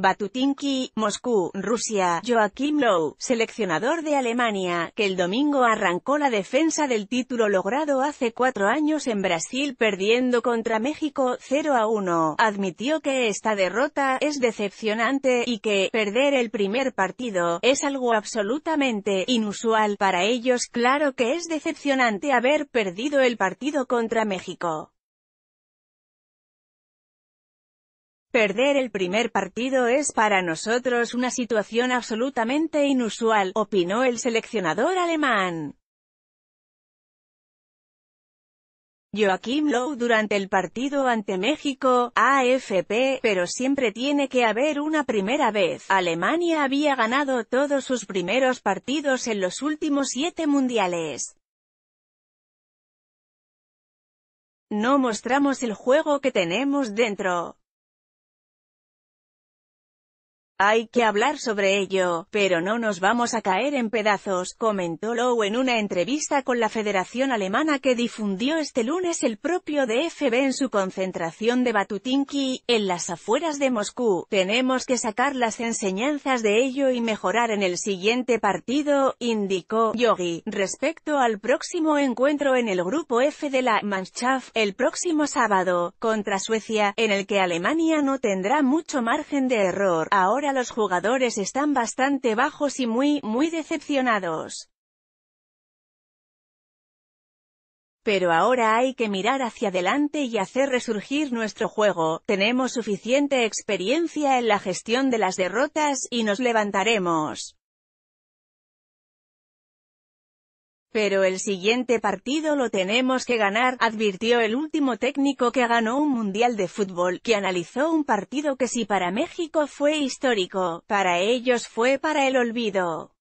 Batutinki, Moscú, Rusia, Joachim Low, seleccionador de Alemania, que el domingo arrancó la defensa del título logrado hace cuatro años en Brasil perdiendo contra México 0 a 1, admitió que esta derrota es decepcionante y que perder el primer partido es algo absolutamente inusual para ellos. Claro que es decepcionante haber perdido el partido contra México. Perder el primer partido es para nosotros una situación absolutamente inusual, opinó el seleccionador alemán. Joachim Lowe durante el partido ante México, AFP, pero siempre tiene que haber una primera vez. Alemania había ganado todos sus primeros partidos en los últimos siete mundiales. No mostramos el juego que tenemos dentro. Hay que hablar sobre ello, pero no nos vamos a caer en pedazos, comentó Lowe en una entrevista con la Federación Alemana que difundió este lunes el propio DFB en su concentración de Batutinki, en las afueras de Moscú. Tenemos que sacar las enseñanzas de ello y mejorar en el siguiente partido, indicó Yogi. Respecto al próximo encuentro en el Grupo F de la Mannschaft, el próximo sábado, contra Suecia, en el que Alemania no tendrá mucho margen de error. Ahora los jugadores están bastante bajos y muy, muy decepcionados. Pero ahora hay que mirar hacia adelante y hacer resurgir nuestro juego, tenemos suficiente experiencia en la gestión de las derrotas, y nos levantaremos. Pero el siguiente partido lo tenemos que ganar, advirtió el último técnico que ganó un Mundial de Fútbol, que analizó un partido que si para México fue histórico, para ellos fue para el olvido.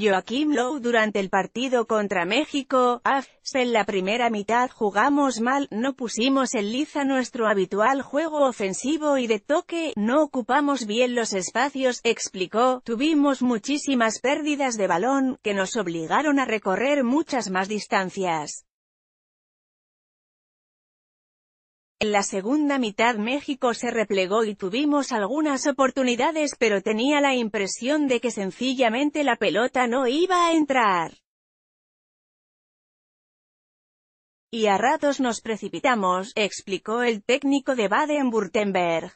Joaquim Lowe durante el partido contra México, en la primera mitad jugamos mal, no pusimos en liza nuestro habitual juego ofensivo y de toque, no ocupamos bien los espacios, explicó, tuvimos muchísimas pérdidas de balón, que nos obligaron a recorrer muchas más distancias. En la segunda mitad México se replegó y tuvimos algunas oportunidades pero tenía la impresión de que sencillamente la pelota no iba a entrar. Y a ratos nos precipitamos, explicó el técnico de Baden-Württemberg.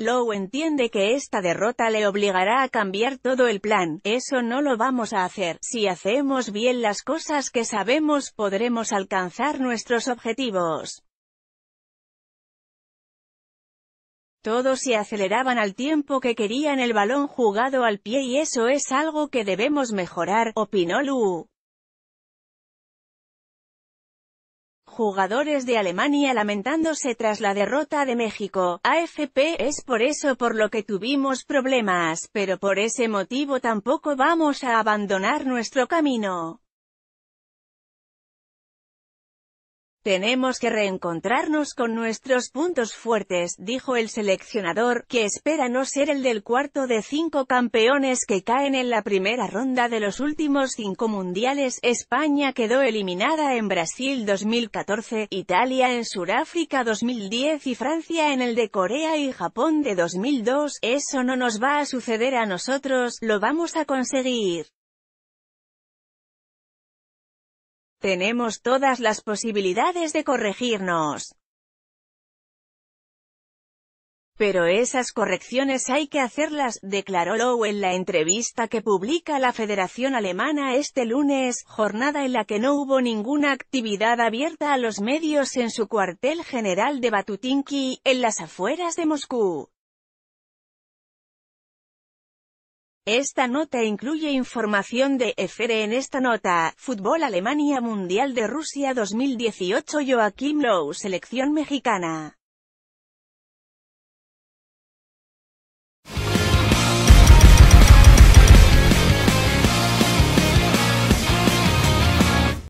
Lowe entiende que esta derrota le obligará a cambiar todo el plan, eso no lo vamos a hacer, si hacemos bien las cosas que sabemos podremos alcanzar nuestros objetivos. Todos se aceleraban al tiempo que querían el balón jugado al pie y eso es algo que debemos mejorar, opinó Lu. jugadores de Alemania lamentándose tras la derrota de México. AFP, es por eso por lo que tuvimos problemas, pero por ese motivo tampoco vamos a abandonar nuestro camino. Tenemos que reencontrarnos con nuestros puntos fuertes, dijo el seleccionador, que espera no ser el del cuarto de cinco campeones que caen en la primera ronda de los últimos cinco mundiales. España quedó eliminada en Brasil 2014, Italia en Sudáfrica 2010 y Francia en el de Corea y Japón de 2002. Eso no nos va a suceder a nosotros, lo vamos a conseguir. Tenemos todas las posibilidades de corregirnos. Pero esas correcciones hay que hacerlas, declaró Lowe en la entrevista que publica la Federación Alemana este lunes, jornada en la que no hubo ninguna actividad abierta a los medios en su cuartel general de Batutinki, en las afueras de Moscú. Esta nota incluye información de EFERE en esta nota, Fútbol Alemania Mundial de Rusia 2018 Joaquim Lowe Selección Mexicana